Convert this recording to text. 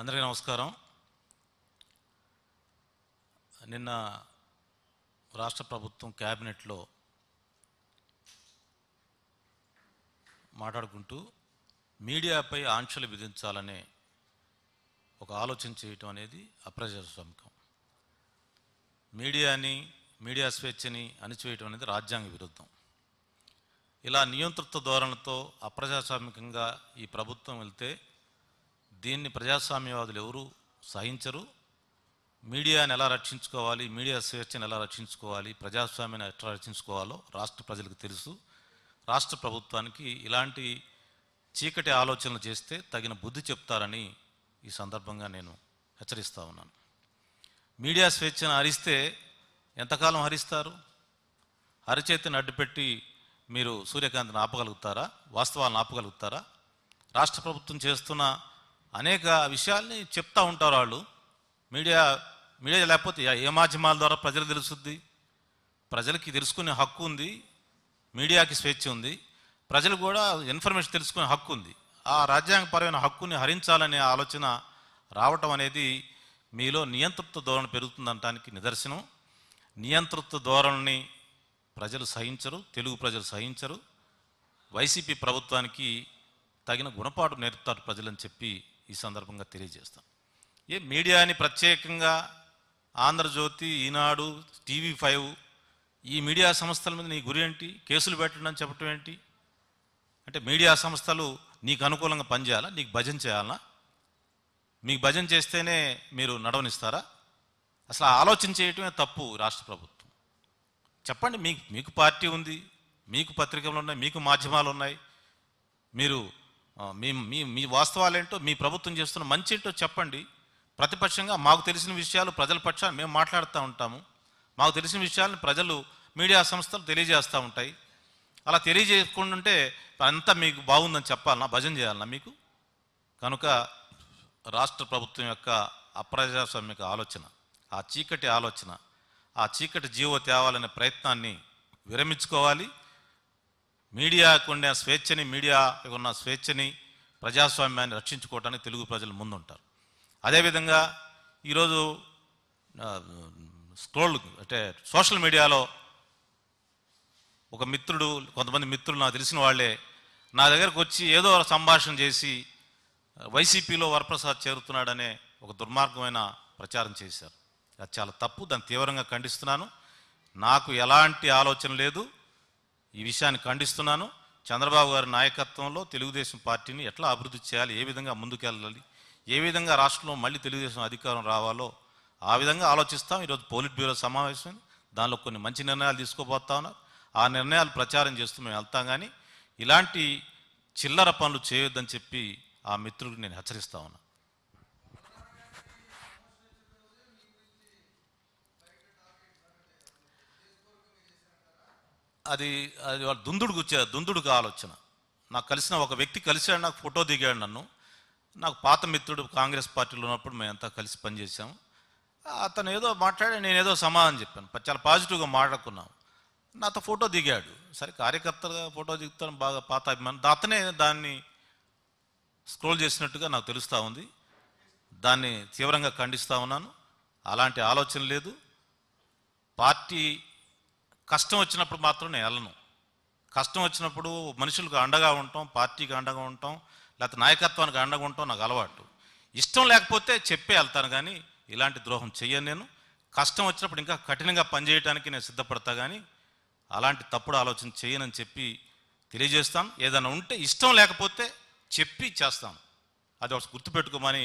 అందరికీ నమస్కారం నిన్న రాష్ట్ర ప్రభుత్వం క్యాబినెట్లో మాట్లాడుకుంటూ మీడియాపై ఆంక్షలు విధించాలనే ఒక ఆలోచన చేయటం అనేది అప్రజాస్వామికం మీడియాని మీడియా స్వేచ్ఛని అణిచివేయటం అనేది రాజ్యాంగ విరుద్ధం ఇలా నియంతృత్వ ధోరణితో అప్రజాస్వామికంగా ఈ ప్రభుత్వం వెళ్తే దీన్ని ప్రజాస్వామ్యవాదులు ఎవరు సహించరు మీడియాని ఎలా రక్షించుకోవాలి మీడియా స్వేచ్ఛను ఎలా రక్షించుకోవాలి ప్రజాస్వామ్యాన్ని ఎట్లా రక్షించుకోవాలో రాష్ట్ర ప్రజలకు తెలుసు రాష్ట్ర ప్రభుత్వానికి ఇలాంటి చీకటి ఆలోచనలు చేస్తే తగిన బుద్ధి చెప్తారని ఈ సందర్భంగా నేను హెచ్చరిస్తూ ఉన్నాను మీడియా స్వేచ్ఛను హరిస్తే ఎంతకాలం హరిస్తారు హరిచేతిని అడ్డుపెట్టి మీరు సూర్యకాంతిని ఆపగలుగుతారా వాస్తవాలను ఆపగలుగుతారా రాష్ట్ర ప్రభుత్వం చేస్తున్న అనేక విషయాల్ని చెప్తా ఉంటారు వాళ్ళు మీడియా మీడియా లేకపోతే ఏ మాధ్యమాల ద్వారా ప్రజలు తెలుస్తుంది ప్రజలకి తెలుసుకునే హక్కు ఉంది మీడియాకి స్వేచ్ఛ ఉంది ప్రజలు కూడా ఇన్ఫర్మేషన్ తెలుసుకునే హక్కు ఉంది ఆ రాజ్యాంగపరమైన హక్కుని హరించాలనే ఆలోచన రావటం అనేది మీలో నియంతృత్వ ధోరణి పెరుగుతుందనటానికి నిదర్శనం నియంతృత్వ ధోరణిని ప్రజలు సహించరు తెలుగు ప్రజలు సహించరు వైసీపీ ప్రభుత్వానికి తగిన గుణపాటు నేర్పుతారు ప్రజలని చెప్పి ఈ సందర్భంగా తెలియజేస్తాను ఏ మీడియాని ప్రత్యేకంగా ఆంధ్రజ్యోతి ఈనాడు టీవీ ఫైవ్ ఈ మీడియా సంస్థల మీద నీ గురి ఏంటి కేసులు పెట్టడం అని ఏంటి అంటే మీడియా సంస్థలు నీకు అనుకూలంగా పనిచేయాలా నీకు భజన చేయాలా మీకు భజన చేస్తేనే మీరు నడవనిస్తారా అసలు ఆలోచన చేయటమే తప్పు రాష్ట్ర ప్రభుత్వం చెప్పండి మీకు మీకు పార్టీ ఉంది మీకు పత్రికలు ఉన్నాయి మీకు మాధ్యమాలు ఉన్నాయి మీరు మీ మీ మీ వాస్తవాలేంటో మీ ప్రభుత్వం చేస్తున్న మంచి ఏంటో చెప్పండి ప్రతిపక్షంగా మాకు తెలిసిన విషయాలు ప్రజల పక్షాన్ని మేము మాట్లాడుతూ ఉంటాము మాకు తెలిసిన విషయాలను ప్రజలు మీడియా సంస్థలు తెలియజేస్తూ ఉంటాయి అలా ఉంటే అంతా మీకు బాగుందని చెప్పాలన్నా భజన చేయాలన్నా మీకు కనుక రాష్ట్ర ప్రభుత్వం యొక్క అప్రజాస్వామిక ఆలోచన ఆ చీకటి ఆలోచన ఆ చీకటి జీవో తేవాలనే ప్రయత్నాన్ని విరమించుకోవాలి మీడియాకు ఉన్న స్వేచ్ఛని మీడియాకు ఉన్న స్వేచ్ఛని ప్రజాస్వామ్యాన్ని రక్షించుకోవటానికి తెలుగు ప్రజలు ముందుంటారు అదేవిధంగా ఈరోజు స్క్రోల్ అంటే సోషల్ మీడియాలో ఒక మిత్రుడు కొంతమంది మిత్రులు నాకు తెలిసిన వాళ్ళే నా దగ్గరకు వచ్చి ఏదో సంభాషణ చేసి వైసీపీలో వరప్రసాద్ చేరుతున్నాడనే ఒక దుర్మార్గమైన ప్రచారం చేశారు అది చాలా తప్పు దాన్ని తీవ్రంగా ఖండిస్తున్నాను నాకు ఎలాంటి ఆలోచన లేదు ఈ విషయాన్ని ఖండిస్తున్నాను చంద్రబాబు గారి నాయకత్వంలో తెలుగుదేశం పార్టీని ఎట్లా అభివృద్ధి చేయాలి ఏ విధంగా ముందుకెళ్ళాలి ఏ విధంగా రాష్ట్రంలో మళ్ళీ తెలుగుదేశం అధికారం రావాలో ఆ విధంగా ఆలోచిస్తాం ఈరోజు పోలిట్ బ్యూరో సమావేశం దానిలో కొన్ని మంచి నిర్ణయాలు తీసుకోబోతా ఉన్నారు ఆ నిర్ణయాలు ప్రచారం చేస్తూ మేము వెళ్తాం కానీ ఇలాంటి చిల్లర పనులు చేయొద్దని చెప్పి ఆ మిత్రుడికి నేను హెచ్చరిస్తా ఉన్నా అది అది వాళ్ళు దుందుడుకు వచ్చే దుందుడుకు ఆలోచన నాకు కలిసిన ఒక వ్యక్తి కలిసి నాకు ఫోటో దిగాడు నన్ను నాకు పాత మిత్రుడు కాంగ్రెస్ పార్టీలో ఉన్నప్పుడు మేమంతా కలిసి పనిచేసాము అతను ఏదో మాట్లాడి నేను ఏదో సమాధానం చెప్పాను చాలా పాజిటివ్గా మాట్లాడుకున్నాం నాతో ఫోటో దిగాడు సరే కార్యకర్తగా ఫోటో దిగుతాను బాగా పాత అభిమానం అతనే దాన్ని స్క్రోల్ చేసినట్టుగా నాకు తెలుస్తూ ఉంది దాన్ని తీవ్రంగా ఖండిస్తూ ఉన్నాను అలాంటి ఆలోచన లేదు పార్టీ కష్టం వచ్చినప్పుడు మాత్రం నేను వెళ్ళను కష్టం వచ్చినప్పుడు మనుషులకు అండగా ఉంటాం పార్టీకి అండగా ఉంటాం లేకపోతే నాయకత్వానికి అండగా ఉంటాం నాకు అలవాటు ఇష్టం లేకపోతే చెప్పే వెళ్తాను కానీ ఇలాంటి ద్రోహం చెయ్యను నేను కష్టం వచ్చినప్పుడు ఇంకా కఠినంగా పనిచేయడానికి నేను సిద్ధపడతా కానీ అలాంటి తప్పుడు ఆలోచన చేయనని చెప్పి తెలియజేస్తాను ఏదైనా ఉంటే ఇష్టం లేకపోతే చెప్పి చేస్తాం అది ఒకటి గుర్తుపెట్టుకోమని